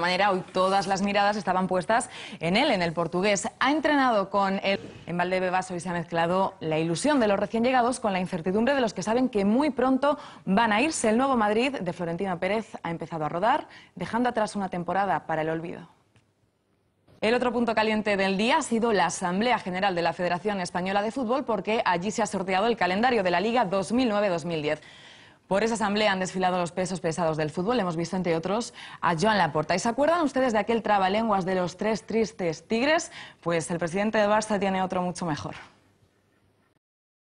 manera, hoy todas las miradas estaban puestas en él, en el portugués. Ha entrenado con él. En Valdebebas hoy se ha mezclado la ilusión de los recién llegados con la incertidumbre de los que saben que muy pronto van a irse. El nuevo Madrid de Florentino Pérez ha empezado a rodar, dejando atrás una temporada para el olvido. El otro punto caliente del día ha sido la Asamblea General de la Federación Española de Fútbol porque allí se ha sorteado el calendario de la Liga 2009-2010. Por esa asamblea han desfilado los pesos pesados del fútbol. Hemos visto, entre otros, a Joan Laporta. ¿Y se acuerdan ustedes de aquel trabalenguas de los tres tristes tigres? Pues el presidente de Barça tiene otro mucho mejor.